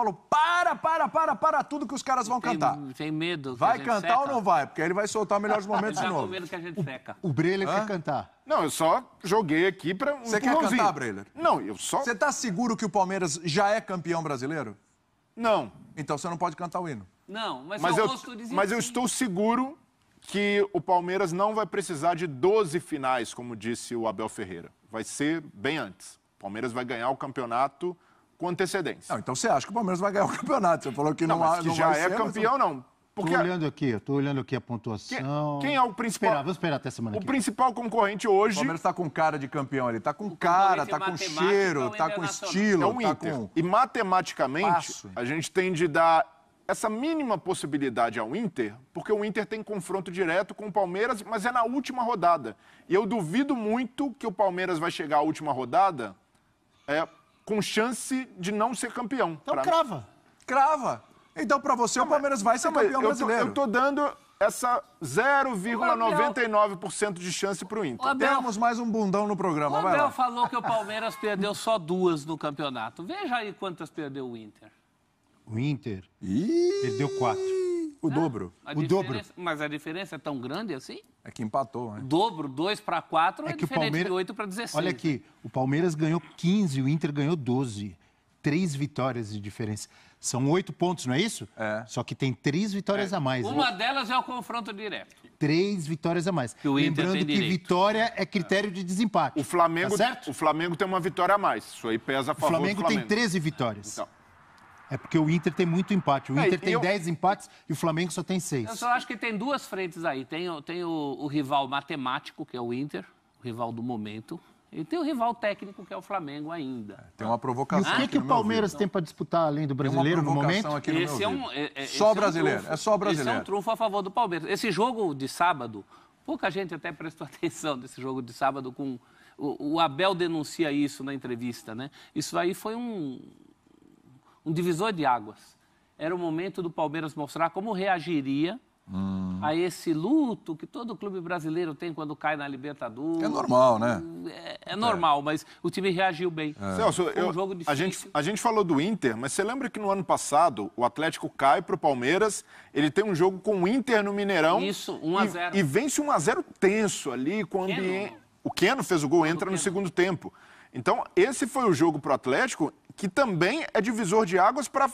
falou: para, para, para, para tudo que os caras vão tem, cantar. Tem medo. Vai cantar seca. ou não vai? Porque aí ele vai soltar os melhores momentos de novo. com medo que a gente seca. O, o Breler quer cantar. Não, eu só joguei aqui para um Você quer cantar, Breler? Não, eu só. Você tá seguro que o Palmeiras já é campeão brasileiro? Não. Então você não pode cantar o hino. Não, mas, mas eu, mas eu estou seguro que o Palmeiras não vai precisar de 12 finais, como disse o Abel Ferreira. Vai ser bem antes. O Palmeiras vai ganhar o campeonato com antecedência. Não, então você acha que o Palmeiras vai ganhar o campeonato? Você falou que não, não mas que não já é ser, campeão, mas... não. Porque tô olhando aqui, estou olhando aqui a pontuação. Quem, quem é o principal? Vamos esperar até semana. O principal concorrente hoje. O Palmeiras está com cara de campeão, ele está com cara, está com cheiro, está então é com estilo, é um tá Inter. Com... E matematicamente Passo. a gente tem de dar essa mínima possibilidade ao Inter, porque o Inter tem confronto direto com o Palmeiras, mas é na última rodada. E eu duvido muito que o Palmeiras vai chegar à última rodada é, com chance de não ser campeão. Então pra... crava. Crava. Então, para você, não, o Palmeiras vai ser campeão eu brasileiro. Tô, eu tô dando essa 0,99% de chance para o Inter. Abel, Temos mais um bundão no programa. O Abel falou que o Palmeiras perdeu só duas no campeonato. Veja aí quantas perdeu o Inter. O Inter Ih... perdeu quatro. O é, dobro. O dobro. Mas a diferença é tão grande assim? É que empatou, né? Dobro, 2 para 4 é, é que diferente Palmeiras... de 8 para 16. Olha né? aqui, o Palmeiras ganhou 15, o Inter ganhou 12. Três vitórias de diferença. São oito pontos, não é isso? É. Só que tem três vitórias é. a mais. Uma né? delas é o confronto direto. Três vitórias a mais. Que Lembrando que direito. vitória é critério de desempate. O Flamengo, tá certo? o Flamengo tem uma vitória a mais. Isso aí pesa a favor o Flamengo do Flamengo. O Flamengo tem 13 vitórias. Então. É porque o Inter tem muito empate. O é, Inter é, tem 10 eu... empates e o Flamengo só tem 6. Eu só acho que tem duas frentes aí. Tem, tem o, o, rival matemático, que é o Inter, o rival do momento. E tem o rival técnico, que é o Flamengo ainda. É, tem uma ah. provocação. E o que, que o Palmeiras tem para disputar além do brasileiro no momento? Aqui no esse é um, é, é, só brasileiro. É, um é só brasileiro. Esse é um trunfo a favor do Palmeiras. Esse jogo de sábado, pouca gente até prestou atenção desse jogo de sábado com o Abel denuncia isso na entrevista, né? Isso aí foi um, um divisor de águas. Era o momento do Palmeiras mostrar como reagiria hum. a esse luto que todo clube brasileiro tem quando cai na Libertadores. É normal, né? É, é normal, é. mas o time reagiu bem. É. Celso, um jogo difícil. A gente, a gente falou do Inter, mas você lembra que no ano passado o Atlético cai para o Palmeiras, ele tem um jogo com o Inter no Mineirão. Isso, 1x0. E, e, vence 1x0 tenso ali, com o Queno O Keno fez o gol, entra no segundo tempo. Então, esse foi o jogo para o Atlético, que também é divisor de águas para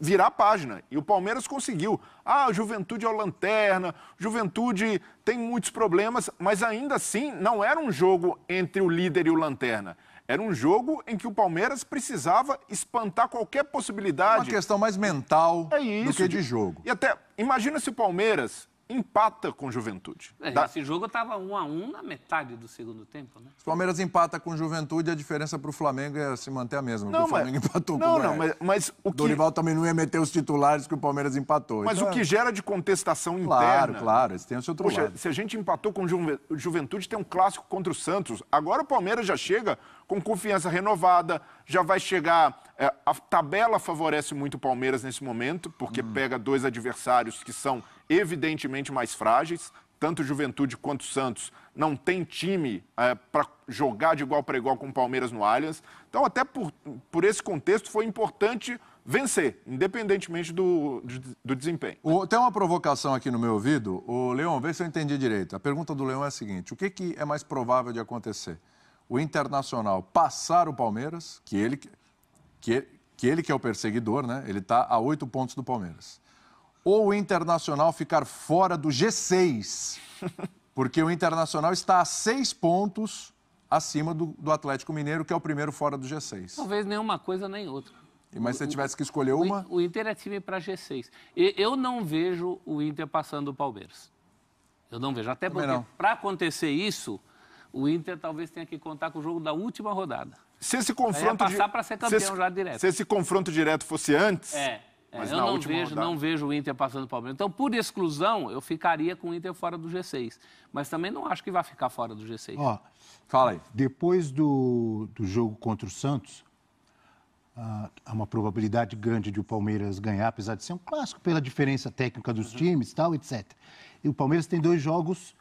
virar a página. E o Palmeiras conseguiu. Ah, a juventude é o lanterna, juventude tem muitos problemas, mas ainda assim não era um jogo entre o líder e o lanterna. Era um jogo em que o Palmeiras precisava espantar qualquer possibilidade. É uma questão mais mental é isso, do que de jogo. E até, imagina se o Palmeiras empata com Juventude. É, da... Esse jogo estava 1 um a 1 um na metade do segundo tempo, né? Se o Palmeiras empata com Juventude, a diferença para o Flamengo é se manter a mesma. Não, o Flamengo empatou não, com o Não, mas, mas o que... Dorival também não ia meter os titulares que o Palmeiras empatou. Mas então, o que é. gera de contestação claro, interna... Claro, claro, esse tem o seu outro Poxa, lado. se a gente empatou com Juventude, tem um clássico contra o Santos. Agora o Palmeiras já chega com confiança renovada, já vai chegar. É, a tabela favorece muito o Palmeiras nesse momento, porque hum. pega dois adversários que são evidentemente mais frágeis. Tanto Juventude quanto Santos não tem time é, para jogar de igual para igual com o Palmeiras no Allianz. Então, até por, por esse contexto, foi importante vencer, independentemente do, do, do desempenho. O, tem uma provocação aqui no meu ouvido. O Leão. vê se eu entendi direito. A pergunta do Leão é a seguinte: o que, que é mais provável de acontecer? o Internacional passar o Palmeiras, que ele que, que, ele que é o perseguidor, né? Ele está a oito pontos do Palmeiras. Ou o Internacional ficar fora do G6, porque o Internacional está a seis pontos acima do, do Atlético Mineiro, que é o primeiro fora do G6. Talvez nem uma coisa nem outra. Mas se você tivesse que escolher uma. O, Inter é time para G6. Eu não vejo o Inter passando o Palmeiras. Eu não vejo. Até porque, para acontecer isso, o Inter talvez tenha que contar com o jogo da última rodada. Se esse confronto passar di... para ser campeão esse... já direto. Se esse confronto direto fosse antes. É. é eu não vejo, não vejo o Inter passando o Palmeiras. Então, por exclusão, eu ficaria com o Inter fora do G6. Mas também não acho que vai ficar fora do G6. Ó, fala aí. Depois do, do jogo contra o Santos, ah, há uma probabilidade grande de o Palmeiras ganhar, apesar de ser um clássico pela diferença técnica dos uhum. times, tal, etc. E o Palmeiras tem dois jogos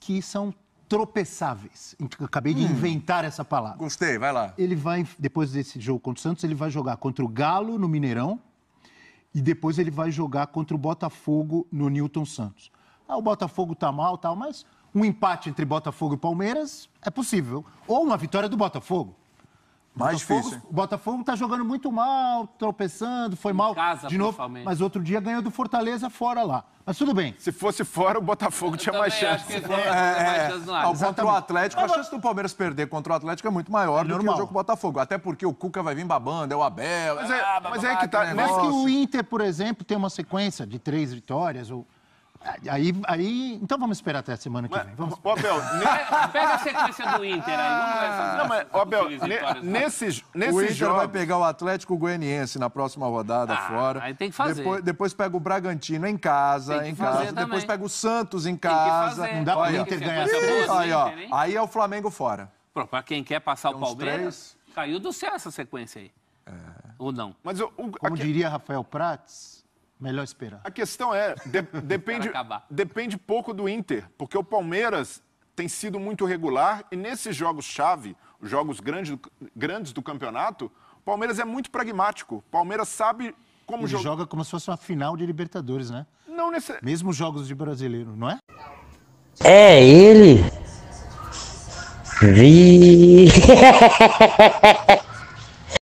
que são tropeçáveis. Acabei de hum. inventar essa palavra. Gostei, vai lá. Ele vai, depois desse jogo contra o Santos, ele vai jogar contra o Galo no Mineirão e depois ele vai jogar contra o Botafogo no Newton Santos. Ah, o Botafogo tá mal, tal, mas um empate entre Botafogo e Palmeiras é possível. Ou uma vitória do Botafogo. Mais Botafogo, difícil. O Botafogo tá jogando muito mal, tropeçando, foi em mal casa, de novo. Mas outro dia ganhou do Fortaleza fora lá. Mas tudo bem. Se fosse fora, o Botafogo eu tinha mais chance. Acho que é, é, mais é. ao o Atlético, a chance do Palmeiras perder contra o Atlético é muito maior é do que o jogo Botafogo. Até porque o Cuca vai vir babando, é o Abel. É mas é, ah, mas é que tá. Mas que o Inter, por exemplo, tem uma sequência de três vitórias, ou Aí, aí, então vamos esperar até a semana que mas, vem. Vamos... Ô, Abel, ne... pega a sequência do Inter aí. Vamos não, mas, Abel, ne... nesses, nesses o Inter jogos... vai pegar o Atlético Goianiense na próxima rodada ah, fora. Aí tem que fazer. Depois, depois pega o Bragantino em casa, em casa. Também. Depois pega o Santos em casa. Não dá para o Inter ganhar. Aí, ó, aí é o Flamengo fora. Para quem quer passar tem o Palmeiras, três. caiu do céu essa sequência aí. É. Ou não? Mas o, Como aqui... diria Rafael Prates Melhor esperar. A questão é, de, depende, depende pouco do Inter, porque o Palmeiras tem sido muito regular e nesses jogos-chave, jogos grandes, grandes do campeonato, o Palmeiras é muito pragmático. O Palmeiras sabe como Ele joga... como se fosse uma final de Libertadores, né? Não necessariamente. Mesmo jogos de brasileiro, não é? É ele? Vi.